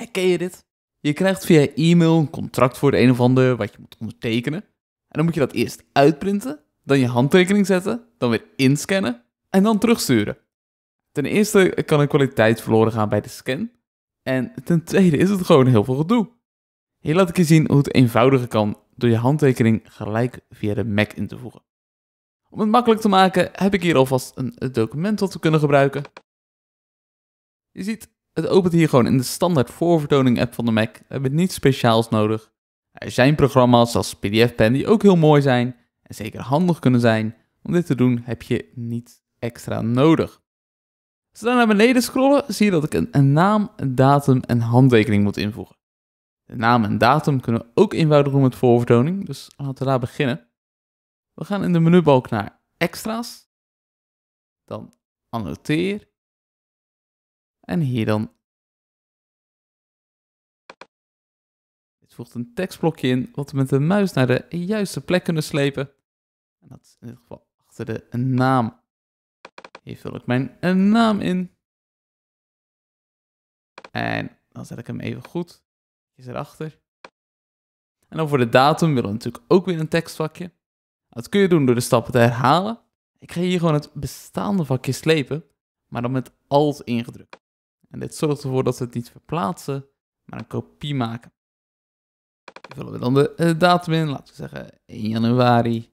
Herken je dit? Je krijgt via e-mail een contract voor de een of ander wat je moet ondertekenen. En dan moet je dat eerst uitprinten, dan je handtekening zetten, dan weer inscannen en dan terugsturen. Ten eerste kan er kwaliteit verloren gaan bij de scan. En ten tweede is het gewoon heel veel gedoe. Hier laat ik je zien hoe het eenvoudiger kan door je handtekening gelijk via de Mac in te voegen. Om het makkelijk te maken heb ik hier alvast een document wat we kunnen gebruiken. Je ziet het opent hier gewoon in de standaard voorvertoning app van de Mac. We hebben niets speciaals nodig. Er zijn programma's als PDF Pen die ook heel mooi zijn en zeker handig kunnen zijn. Om dit te doen heb je niets extra nodig. Als we dan naar beneden scrollen, zie je dat ik een, een naam, een datum en handtekening moet invoegen. De naam en datum kunnen we ook eenvoudig doen met voorvertoning, dus laten we daar beginnen. We gaan in de menubalk naar extra's, dan annoteer en hier dan. Dit voegt een tekstblokje in wat we met de muis naar de juiste plek kunnen slepen. En dat is in dit geval achter de naam. Hier vul ik mijn naam in. En dan zet ik hem even goed. Is erachter. En dan voor de datum willen we natuurlijk ook weer een tekstvakje. Dat kun je doen door de stappen te herhalen. Ik ga hier gewoon het bestaande vakje slepen, maar dan met Alt ingedrukt. En dit zorgt ervoor dat we het niet verplaatsen, maar een kopie maken. vullen we dan de eh, datum in, laten we zeggen 1 januari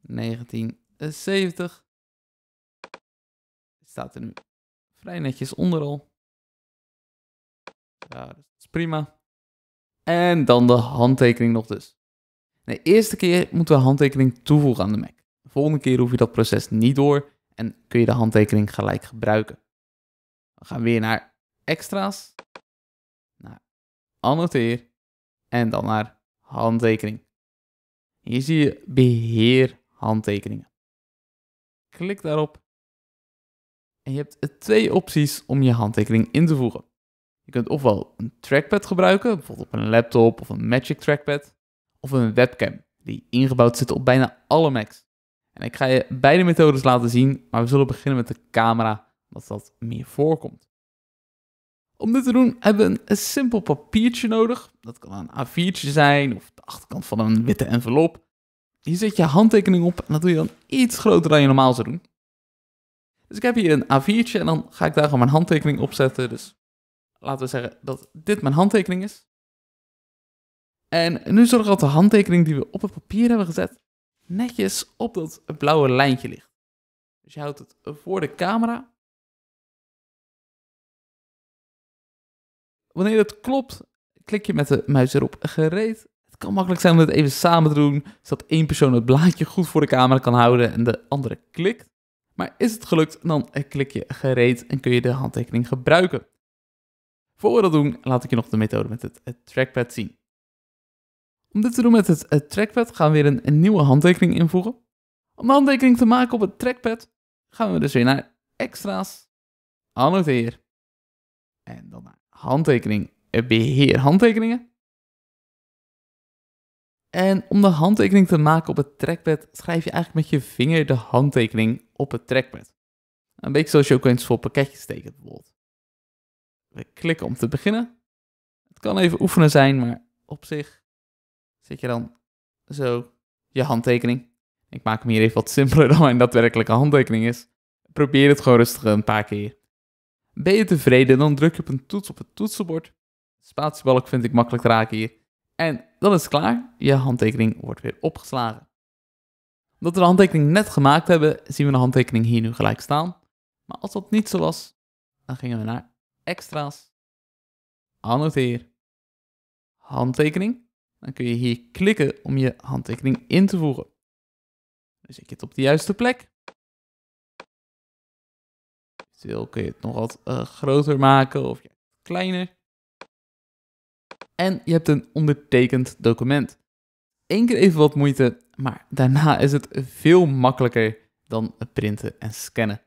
1970. Het staat er nu vrij netjes onderal. Ja, dat is prima. En dan de handtekening nog dus. De eerste keer moeten we handtekening toevoegen aan de Mac. De volgende keer hoef je dat proces niet door en kun je de handtekening gelijk gebruiken. We gaan weer naar extra's. Naar annoteer. En dan naar handtekening. Hier zie je beheer handtekeningen. Klik daarop. En je hebt twee opties om je handtekening in te voegen. Je kunt ofwel een trackpad gebruiken, bijvoorbeeld op een laptop of een Magic Trackpad, of een webcam, die ingebouwd zit op bijna alle Macs. En ik ga je beide methodes laten zien, maar we zullen beginnen met de camera dat dat meer voorkomt. Om dit te doen hebben we een, een simpel papiertje nodig. Dat kan een A4'tje zijn of de achterkant van een witte envelop. Hier zet je handtekening op en dat doe je dan iets groter dan je normaal zou doen. Dus ik heb hier een A4'tje en dan ga ik daar gewoon mijn handtekening op zetten. Dus laten we zeggen dat dit mijn handtekening is. En nu zorg dat de handtekening die we op het papier hebben gezet netjes op dat blauwe lijntje ligt. Dus je houdt het voor de camera Wanneer het klopt, klik je met de muis erop gereed. Het kan makkelijk zijn om dit even samen te doen, zodat één persoon het blaadje goed voor de camera kan houden en de andere klikt. Maar is het gelukt, dan klik je gereed en kun je de handtekening gebruiken. Voor we dat doen, laat ik je nog de methode met het, trackpad zien. Om dit te doen met het, trackpad gaan we weer een, een, nieuwe handtekening invoegen. Om de handtekening te maken op het trackpad gaan we dus weer naar extra's, annoteer en dan naar handtekening, beheer handtekeningen. En om de handtekening te maken op het trackpad, schrijf je eigenlijk met je vinger de handtekening op het trackpad. Een beetje zoals je ook eens voor pakketjes tekent bijvoorbeeld. We klikken om te beginnen. Het kan even oefenen zijn, maar op zich zet je dan zo je handtekening. Ik maak hem hier even wat simpeler dan mijn daadwerkelijke handtekening is. Probeer het gewoon rustig een paar keer. Ben je tevreden, dan druk je op een toets op het toetsenbord. Spatiebalk vind ik makkelijk te raken hier. En dan is het klaar, je handtekening wordt weer opgeslagen. Omdat we de handtekening net gemaakt hebben, zien we de handtekening hier nu gelijk staan. Maar als dat niet zo was, dan gingen we naar extra's, annoteer, handtekening. Dan kun je hier klikken om je handtekening in te voegen. Nu zit je het op de juiste plek. Eventueel kun je het nog wat eh, groter maken of kleiner. En je hebt een ondertekend document. Eén keer even wat moeite, maar daarna is het veel makkelijker dan printen en scannen.